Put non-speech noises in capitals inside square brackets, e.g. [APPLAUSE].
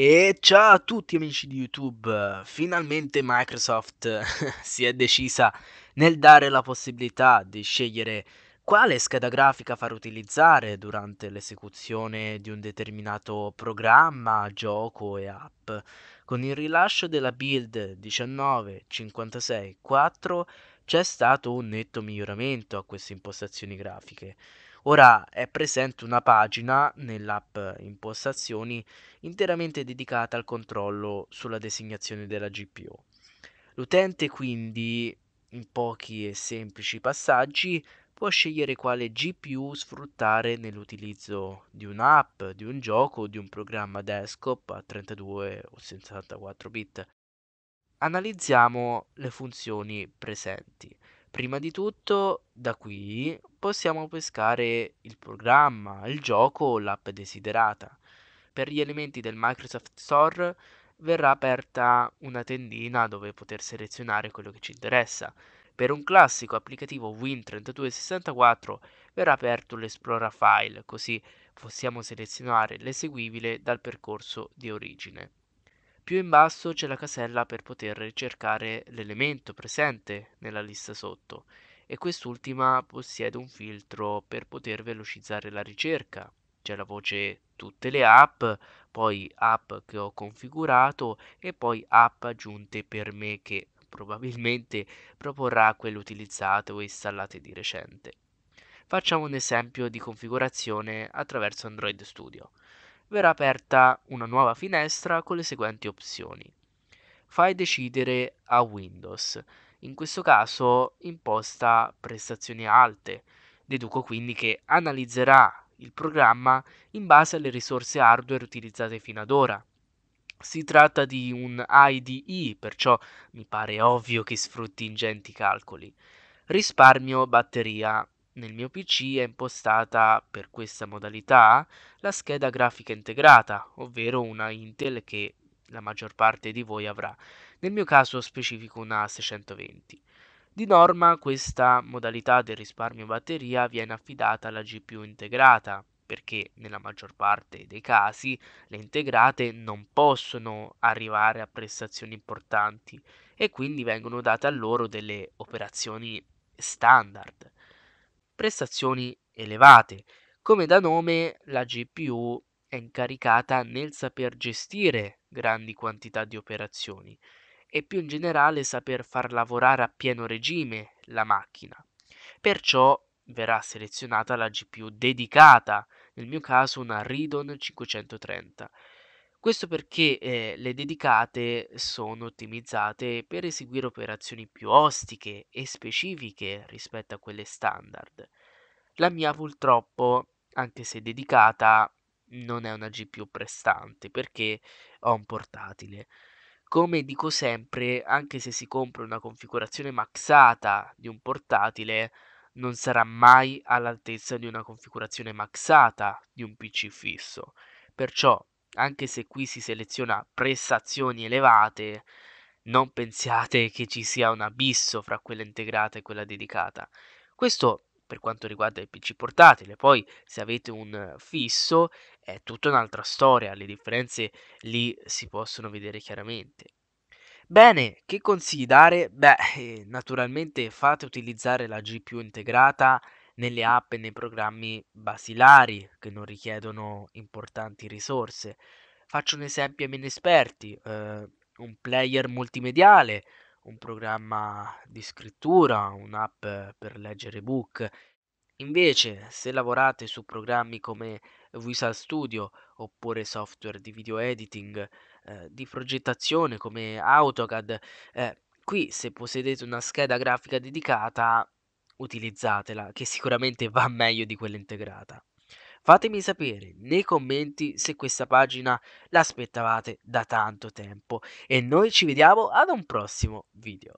E ciao a tutti amici di YouTube, finalmente Microsoft [LAUGHS] si è decisa nel dare la possibilità di scegliere quale scheda grafica far utilizzare durante l'esecuzione di un determinato programma, gioco e app. Con il rilascio della build 19564 c'è stato un netto miglioramento a queste impostazioni grafiche. Ora è presente una pagina nell'app Impostazioni interamente dedicata al controllo sulla designazione della GPO. L'utente quindi, in pochi e semplici passaggi, può scegliere quale GPU sfruttare nell'utilizzo di un'app, di un gioco o di un programma desktop a 32 o 64 bit. Analizziamo le funzioni presenti. Prima di tutto, da qui possiamo pescare il programma, il gioco o l'app desiderata. Per gli elementi del Microsoft Store verrà aperta una tendina dove poter selezionare quello che ci interessa. Per un classico applicativo Win3264 verrà aperto l'esplora file, così possiamo selezionare l'eseguibile dal percorso di origine più in basso c'è la casella per poter ricercare l'elemento presente nella lista sotto e quest'ultima possiede un filtro per poter velocizzare la ricerca. C'è la voce tutte le app, poi app che ho configurato e poi app aggiunte per me che probabilmente proporrà quelle utilizzate o installate di recente. Facciamo un esempio di configurazione attraverso Android Studio verrà aperta una nuova finestra con le seguenti opzioni. Fai decidere a Windows. In questo caso imposta prestazioni alte. Deduco quindi che analizzerà il programma in base alle risorse hardware utilizzate fino ad ora. Si tratta di un IDE, perciò mi pare ovvio che sfrutti ingenti calcoli. Risparmio batteria nel mio PC è impostata per questa modalità la scheda grafica integrata, ovvero una Intel che la maggior parte di voi avrà. Nel mio caso specifico una 620. Di norma questa modalità del risparmio batteria viene affidata alla GPU integrata, perché nella maggior parte dei casi le integrate non possono arrivare a prestazioni importanti e quindi vengono date a loro delle operazioni standard prestazioni elevate. Come da nome, la GPU è incaricata nel saper gestire grandi quantità di operazioni e più in generale saper far lavorare a pieno regime la macchina. Perciò verrà selezionata la GPU dedicata, nel mio caso una Ridon 530, questo perché eh, le dedicate sono ottimizzate per eseguire operazioni più ostiche e specifiche rispetto a quelle standard. La mia purtroppo, anche se dedicata, non è una GPU prestante perché ho un portatile. Come dico sempre, anche se si compra una configurazione maxata di un portatile, non sarà mai all'altezza di una configurazione maxata di un PC fisso. Perciò anche se qui si seleziona prestazioni elevate, non pensiate che ci sia un abisso fra quella integrata e quella dedicata. Questo per quanto riguarda il PC portatile, poi se avete un fisso è tutta un'altra storia, le differenze lì si possono vedere chiaramente. Bene, che dare? Beh, eh, naturalmente fate utilizzare la GPU integrata nelle app e nei programmi basilari che non richiedono importanti risorse. Faccio un esempio ai meno esperti, eh, un player multimediale, un programma di scrittura, un'app per leggere book. Invece, se lavorate su programmi come Visual Studio oppure software di video editing, eh, di progettazione come AutoCAD, eh, qui se possedete una scheda grafica dedicata utilizzatela che sicuramente va meglio di quella integrata. Fatemi sapere nei commenti se questa pagina l'aspettavate da tanto tempo e noi ci vediamo ad un prossimo video.